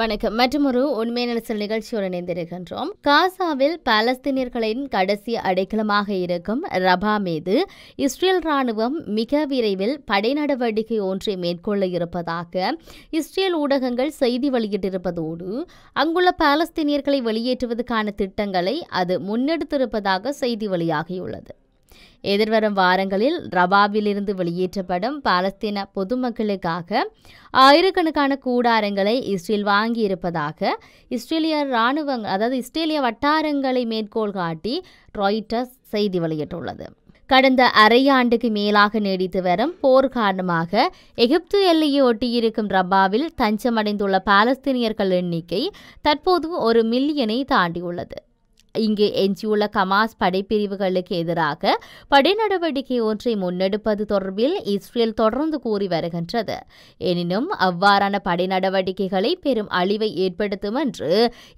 வணக்கம் மற்றொரு உண்மை நிலச்சல் நிகழ்ச்சியோடு இணைந்திருக்கின்றோம் காசாவில் பாலஸ்தீனியர்களின் கடைசி அடைக்கலமாக இருக்கும் ரபா மீது இஸ்ரேல் ராணுவம் மிக விரைவில் படை நடவடிக்கை ஒன்றை மேற்கொள்ள இருப்பதாக இஸ்ரேல் ஊடகங்கள் செய்தி வெளியிட்டிருப்பதோடு அங்குள்ள பாலஸ்தீனியர்களை வெளியேற்றுவதற்கான திட்டங்களை அது முன்னெடுத்திருப்பதாக செய்தி வெளியாகியுள்ளது எதிர்வரும் வாரங்களில் ரபாவிலிருந்து வெளியேற்றப்படும் பாலஸ்தீன பொதுமக்களுக்காக ஆயிரக்கணக்கான கூடாரங்களை இஸ்ரேல் வாங்கியிருப்பதாக இஸ்ரேலிய இராணுவ அதாவது இஸ்ரேலிய வட்டாரங்களை மேற்கோள் காட்டி ராய்டர்ஸ் செய்தி வெளியிட்டுள்ளது கடந்த அரையாண்டுக்கு மேலாக நீடித்து வரும் போர் காரணமாக எகிப்து எல்லையை ஒட்டியிருக்கும் ரபாவில் தஞ்சமடைந்துள்ள பாலஸ்தீனியர்கள் எண்ணிக்கை தற்போது ஒரு மில்லியனை தாண்டியுள்ளது இங்கு எஞ்சியுள்ள கமாஸ் படைப்பிரிவுகளுக்கு எதிராக படை நடவடிக்கை ஒன்றை முன்னெடுப்பது தொடர்பில் இஸ்ரேல் தொடர்ந்து கூறி வருகின்றது எனினும் அவ்வாறான படை நடவடிக்கைகளை பெரும் அழிவை ஏற்படுத்தும் என்று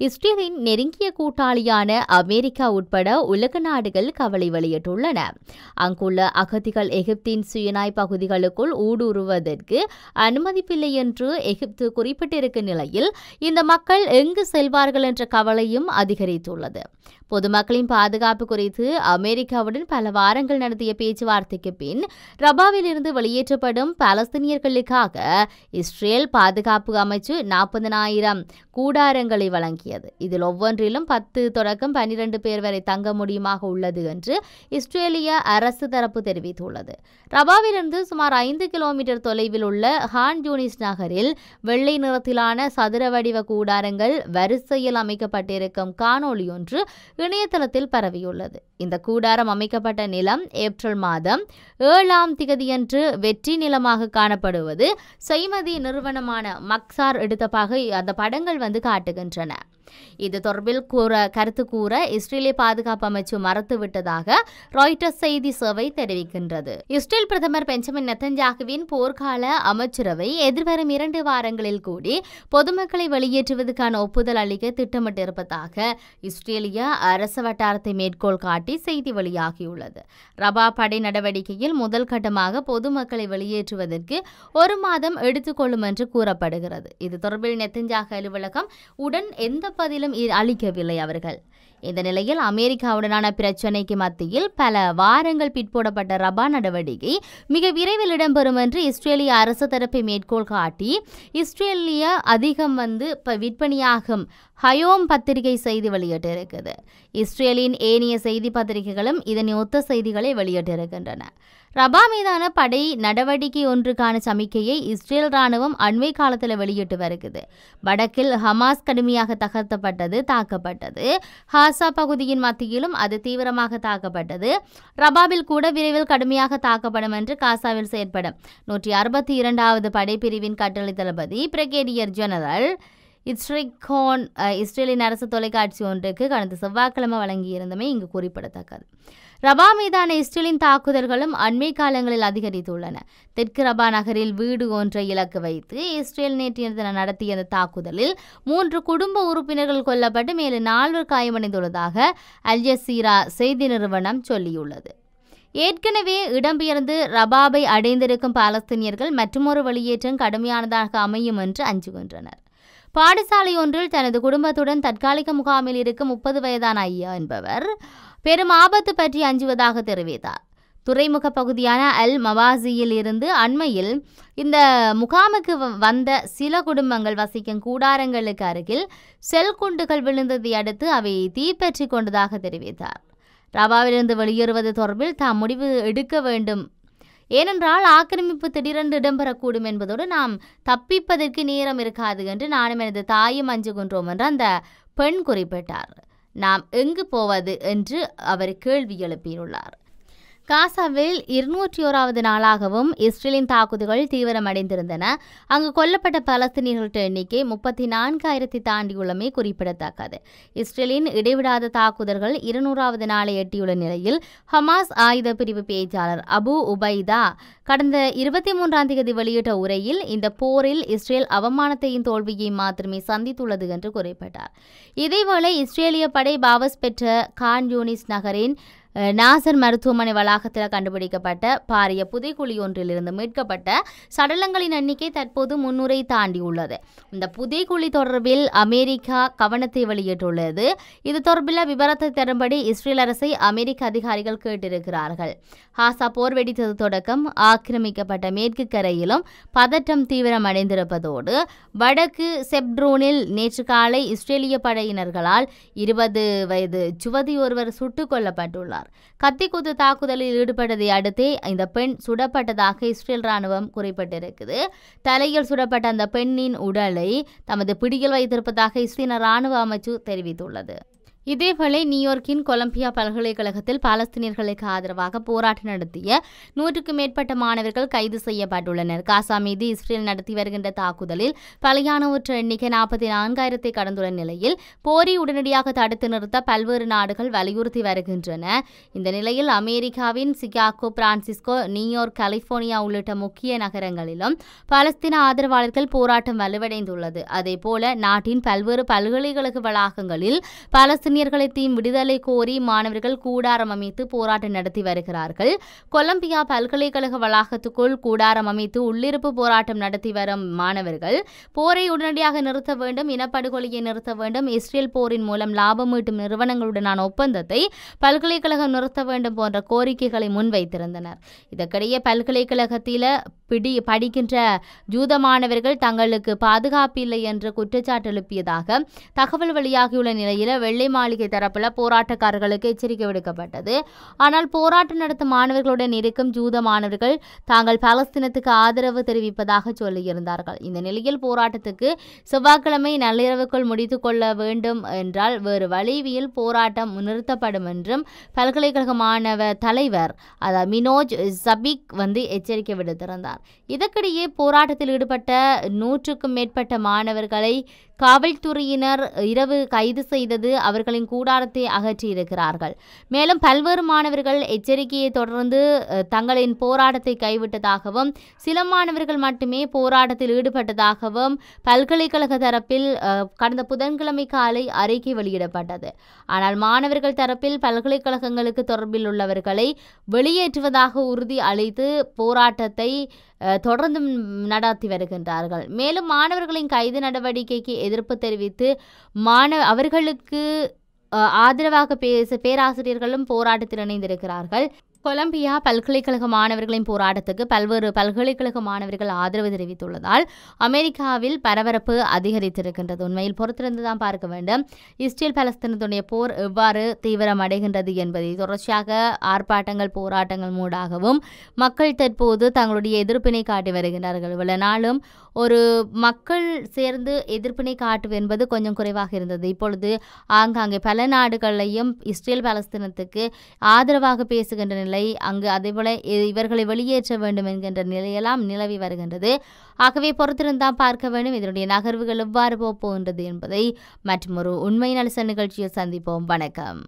இஸ்ரேலின் நெருங்கிய கூட்டாளியான அமெரிக்கா உட்பட உலக நாடுகள் கவலை வெளியிட்டுள்ளன அங்குள்ள அகதிகள் எகிப்தின் சுயனாய் பகுதிகளுக்குள் ஊடுருவதற்கு அனுமதிப்பில்லை என்று எகிப்து குறிப்பிட்டிருக்கும் நிலையில் இந்த மக்கள் எங்கு செல்வார்கள் என்ற கவலையும் அதிகரித்துள்ளது பொதுமக்களின் பாதுகாப்பு குறித்து அமெரிக்காவுடன் பல வாரங்கள் நடத்திய பேச்சுவார்த்தைக்கு பின் ரபாவிலிருந்து வெளியேற்றப்படும் பாலஸ்தீனியர்களுக்காக இஸ்ரேல் பாதுகாப்பு அமைச்சு நாற்பதனாயிரம் கூடாரங்களை வழங்கியது இதில் ஒவ்வொன்றிலும் பத்து தொடக்கம் பனிரெண்டு பேர் வரை தங்க முடியுமாக உள்ளது என்று இஸ்ரேலிய அரசு தரப்பு தெரிவித்துள்ளது ரபாவிலிருந்து சுமார் ஐந்து கிலோமீட்டர் தொலைவில் உள்ள ஹான் ஜூனிஸ் நகரில் வெள்ளை நிறத்திலான சதுர வடிவ கூடாரங்கள் வரிசையில் அமைக்கப்பட்டிருக்கும் காணொளி ஒன்று இணையதளத்தில் பரவியுள்ளது இந்த கூடாரம் அமைக்கப்பட்ட நிலம் ஏப்ரல் மாதம் ஏழாம் திகதியன்று வெற்றி நிலமாக காணப்படுவது செய்மதி நிறுவனமான மக்சார் எடுத்த பகை அந்த படங்கள் வந்து காட்டுகின்றன இது தொடர்பில் கூற கருத்து கூற இஸ்ரேலிய பாதுகாப்பு அமைச்சு மறுத்துவிட்டதாக ராய்டர்ஸ் செய்தி சேவை தெரிவிக்கின்றது இஸ்ரேல் பிரதமர் பெஞ்சமின் நெத்தன்ஜாகுவின் போர்க்கால அமைச்சரவை எதிர்வரும் இரண்டு வாரங்களில் கூடி பொதுமக்களை வெளியேற்றுவதற்கான ஒப்புதல் அளிக்க திட்டமிட்டிருப்பதாக இஸ்ரேலிய அரச வட்டாரத்தை மேற்கோள் காட்டி செய்தி வெளியாகியுள்ளது ரபா படை நடவடிக்கையில் முதல் கட்டமாக பொதுமக்களை வெளியேற்றுவதற்கு ஒரு மாதம் எடுத்துக்கொள்ளும் என்று கூறப்படுகிறது இது தொடர்பில் நெத்தஞ்சாக அலுவலகம் உடன் எந்த பதிலும் அளிக்கவில்லை அவர்கள் இந்த நிலையில் அமெரிக்காவுடனான பிரச்சினைக்கு மத்தியில் பல வாரங்கள் பிற்போடப்பட்ட ரபா நடவடிக்கை மிக விரைவில் இடம்பெறும் என்று இஸ்ரேலிய அரசு தரப்பை மேற்கோள் காட்டி இஸ்ரேலிய அதிகம் வந்து இப்போ விற்பனையாகும் ஹயோம் பத்திரிகை செய்தி வெளியிட்டிருக்குது இஸ்ரேலின் ஏனைய செய்தி பத்திரிகைகளும் இதனை ஒத்த செய்திகளை வெளியிட்டிருக்கின்றன ரபா மீதான படை நடவடிக்கை ஒன்றுக்கான சமிக்கையை இஸ்ரேல் ராணுவம் அண்மை காலத்தில் வெளியிட்டு வருகிறது வடக்கில் ஹமாஸ் கடுமையாக தகர்த்தப்பட்டது தாக்கப்பட்டது ஹாசா பகுதியின் மத்தியிலும் அது தீவிரமாக தாக்கப்பட்டது ரபாவில் கூட விரைவில் கடுமையாக தாக்கப்படும் என்று காசாவில் செயற்படும் நூற்றி அறுபத்தி இரண்டாவது படைப்பிரிவின் கட்டளை தளபதி பிரிகேடியர் ஜெனரல் இஸ்ரிகோன் இஸ்ரேலின் அரசு தொலைக்காட்சி ஒன்றுக்கு கடந்த செவ்வாய்க்கிழமை வழங்கியிருந்தமை இங்கு குறிப்பிடத்தக்கது ரபா மீதான இஸ்ரேலின் தாக்குதல்களும் அண்மை காலங்களில் அதிகரித்துள்ளன தெற்கு ரபா நகரில் வீடு ஒன்றை இலக்கு வைத்து இஸ்ரேல் நேற்றைய நடத்திய அந்த தாக்குதலில் மூன்று குடும்ப உறுப்பினர்கள் கொல்லப்பட்டு மேலும் நால்வர் காயமடைந்துள்ளதாக அல் ஜசீரா செய்தி நிறுவனம் சொல்லியுள்ளது ஏற்கனவே இடம்பெயர்ந்து ரபாபை அடைந்திருக்கும் பாலஸ்தீனியர்கள் மற்றொரு வெளியேற்றம் கடுமையானதாக அமையும் என்று அஞ்சுகின்றனர் பாடசாலையொன்றில் தனது குடும்பத்துடன் தற்காலிக முகாமில் இருக்கும் முப்பது வயதான ஐயா என்பவர் பெரும் ஆபத்து பற்றி அஞ்சுவதாக தெரிவித்தார் துறைமுக பகுதியான அல் மவாசியில் இருந்து அண்மையில் இந்த முகாமுக்கு வந்த சில குடும்பங்கள் வசிக்கும் கூடாரங்களுக்கு அருகில் செல் குண்டுகள் விழுந்ததை அடுத்து அவை தீப்பற்றி கொண்டதாக தெரிவித்தார் ரவாவிலிருந்து வெளியேறுவது தொடர்பில் தாம் முடிவு எடுக்க வேண்டும் ஏனென்றால் ஆக்கிரமிப்பு திடீரென்று இடம்பெறக்கூடும் என்பதோடு நாம் தப்பிப்பதற்கு நேரம் இருக்காது என்று நானும் எனது தாயும் கொன்றோம் என்று அந்த பெண் குறிப்பிட்டார் நாம் எங்கு போவது என்று அவர் கேள்வி எழுப்பியுள்ளார் காசாவில் இருநூற்றி ஓராவது நாளாகவும் இஸ்ரேலின் தாக்குதல்கள் தீவிரமடைந்திருந்தன அங்கு கொல்லப்பட்ட பலஸ்தீனியர்கள்ட்ட எண்ணிக்கை முப்பத்தி நான்காயிரத்தி தாண்டியுள்ளமை குறிப்பிடத்தக்கது இஸ்ரேலின் இடைவிடாத தாக்குதல்கள் இருநூறாவது நாளை எட்டியுள்ள நிலையில் ஹமாஸ் ஆயுத பிரிவு பேச்சாளர் அபு உபைதா கடந்த இருபத்தி மூன்றாம் தேதி வெளியிட்ட உரையில் இந்த போரில் இஸ்ரேல் அவமானத்தையும் தோல்வியை மாத்திரமே சந்தித்துள்ளது என்று குறிப்பிட்டார் இதேவேளை இஸ்ரேலிய படை பாவஸ் பெற்ற கான் யூனிஸ் நகரின் நாசர் மருத்துவமனை வளாகத்தில் கண்டுபிடிக்கப்பட்ட பாரிய புதைக்குழி ஒன்றிலிருந்து மீட்கப்பட்ட சடலங்களின் எண்ணிக்கை தற்போது முன்னுரை தாண்டியுள்ளது இந்த புதைக்குழி தொடர்பில் அமெரிக்கா கவனத்தை வெளியிட்டுள்ளது இது தொடர்பில் விவரத்தை தரும்படி இஸ்ரேல் அரசை அமெரிக்க அதிகாரிகள் கேட்டிருக்கிறார்கள் ஹாசா போர் வெடித்தது தொடக்கம் ஆக்கிரமிக்கப்பட்ட மேற்கு கரையிலும் பதற்றம் தீவிரம் அடைந்திருப்பதோடு வடக்கு செப்ட்ரோனில் நேற்று காலை இஸ்ரேலிய படையினர்களால் இருபது வயது சுவதி ஒருவர் சுட்டுக் கொல்லப்பட்டுள்ளார் தெரிவித்தார் கத்திக்குத்து தாக்குதலில் ஈடுபட்டதை அடுத்தே இந்த பெண் சுடப்பட்டதாக இஸ்ரேல் ராணுவம் குறிப்பிட்டிருக்குது தலையில் சுடப்பட்ட அந்த பெண்ணின் உடலை தமது பிடியில் வைத்திருப்பதாக இஸ்ரேல் ராணுவ அமைச்சு தெரிவித்துள்ளது இதேவேளை நியூயார்க்கின் கொலம்பியா பல்கலைக்கழகத்தில் பாலஸ்தீனியர்களுக்கு ஆதரவாக போராட்டம் நடத்திய நூற்றுக்கும் மேற்பட்ட மாணவர்கள் கைது செய்யப்பட்டுள்ளனர் காசா மீது இஸ்ரேல் நடத்தி வருகின்ற தாக்குதலில் பலியானவற்ற எண்ணிக்கை நாற்பத்தி நான்காயிரத்தை கடந்துள்ள நிலையில் போரை உடனடியாக தடுத்து நிறுத்த பல்வேறு நாடுகள் வலியுறுத்தி வருகின்றன இந்த நிலையில் அமெரிக்காவின் சிகாகோ பிரான்சிஸ்கோ நியூயார்க் கலிபோர்னியா உள்ளிட்ட முக்கிய நகரங்களிலும் பாலஸ்தீன ஆதரவாளர்கள் போராட்டம் வலுவடைந்துள்ளது அதேபோல நாட்டின் பல்வேறு பல்கலைக்கழக வளாகங்களில் பாலஸ்தீன ஆசிரியர்களை விடுதலை கோரி மாணவர்கள் கூடாரம் அமைத்து போராட்டம் நடத்தி வருகிறார்கள் கொலம்பியா பல்கலைக்கழக வளாகத்துக்குள் கூடாரம் அமைத்து உள்ளிருப்பு போராட்டம் நடத்தி வரும் மாணவர்கள் போரை உடனடியாக நிறுத்த வேண்டும் இனப்படுகொலையை நிறுத்த வேண்டும் இஸ்ரேல் போரின் மூலம் லாபம் ஈட்டும் நிறுவனங்களுடனான ஒப்பந்தத்தை பல்கலைக்கழகம் நிறுத்த வேண்டும் போன்ற கோரிக்கைகளை முன்வைத்திருந்தனர் இதற்கிடையே பல்கலைக்கழகத்தில் பிடி படிக்கின்ற ஜூத மாணவர்கள் தங்களுக்கு பாதுகாப்பு இல்லை என்று குற்றச்சாட்டு எழுப்பியதாக தகவல் வெளியாகியுள்ள நிலையில் வெள்ளை மாளிகை தரப்பில் போராட்டக்காரர்களுக்கு எச்சரிக்கை விடுக்கப்பட்டது ஆனால் போராட்டம் நடத்தும் மாணவர்களுடன் இருக்கும் ஜூத மாணவர்கள் தாங்கள் பலஸ்தீனத்துக்கு ஆதரவு தெரிவிப்பதாக சொல்லியிருந்தார்கள் இந்த நிலையில் போராட்டத்துக்கு செவ்வாய்க்கிழமை நள்ளிரவுக்குள் முடித்து கொள்ள வேண்டும் என்றால் வேறு வழிவியல் போராட்டம் நிறுத்தப்படும் என்றும் பல்கலைக்கழக மாணவ தலைவர் அதாவது மினோஜ் சபிக் வந்து எச்சரிக்கை விடுத்திருந்தார் இதற்கிடையே போராட்டத்தில் ஈடுபட்ட நூற்றுக்கும் மேற்பட்ட மாணவர்களை காவல்துறையினர் இரவு கைது செய்தது அவர்களின் கூடாரத்தை அகற்றியிருக்கிறார்கள் மேலும் பல்வேறு மாணவர்கள் எச்சரிக்கையை தொடர்ந்து தங்களின் போராட்டத்தை கைவிட்டதாகவும் சில மாணவர்கள் மட்டுமே போராட்டத்தில் ஈடுபட்டதாகவும் பல்கலைக்கழக தரப்பில் கடந்த புதன்கிழமை காலை அறிக்கை வெளியிடப்பட்டது ஆனால் மாணவர்கள் தரப்பில் பல்கலைக்கழகங்களுக்கு தொடர்பில் உள்ளவர்களை வெளியேற்றுவதாக உறுதி அளித்து போராட்டத்தை தொடர்ந்து நடாத்தி வருகின்றார்கள் மேலும் மாணவர்களின் கைது நடவடிக்கைக்கு எதிர்ப்பு தெரிவித்து மாணவ அவர்களுக்கு ஆதரவாக பேச பேராசிரியர்களும் போராட்டத்தில் இணைந்திருக்கிறார்கள் கொலம்பியா பல்கலைக்கழக மாணவர்களின் போராட்டத்துக்கு பல்வேறு பல்கலைக்கழக மாணவர்கள் ஆதரவு தெரிவித்துள்ளதால் அமெரிக்காவில் பரபரப்பு அதிகரித்திருக்கின்றது உண்மையில் பொறுத்திருந்துதான் தான் பார்க்க வேண்டும் இஸ்ரேல் பலஸ்தீனத்துடைய போர் எவ்வாறு தீவிரமடைகின்றது என்பதை தொடர்ச்சியாக ஆர்ப்பாட்டங்கள் போராட்டங்கள் மூடாகவும் மக்கள் தற்போது தங்களுடைய எதிர்ப்பினை காட்டி வருகின்றார்கள் இவ்வளவு நாளும் ஒரு மக்கள் சேர்ந்து எதிர்ப்பினை காட்டுவது என்பது கொஞ்சம் குறைவாக இருந்தது இப்பொழுது ஆங்காங்கே பல நாடுகளையும் இஸ்ரேல் பலஸ்தீனத்துக்கு ஆதரவாக பேசுகின்ற நிலை அங்கு அதேபோல இவர்களை வெளியேற்ற வேண்டும் என்கின்ற நிலையெல்லாம் நிலவி வருகின்றது ஆகவே பொறுத்திருந்தால் பார்க்க வேண்டும் இதனுடைய நகர்வுகள் எவ்வாறு போகின்றது என்பதை மற்றும் ஒரு உண்மை நலச நிகழ்ச்சியில் சந்திப்போம் வணக்கம்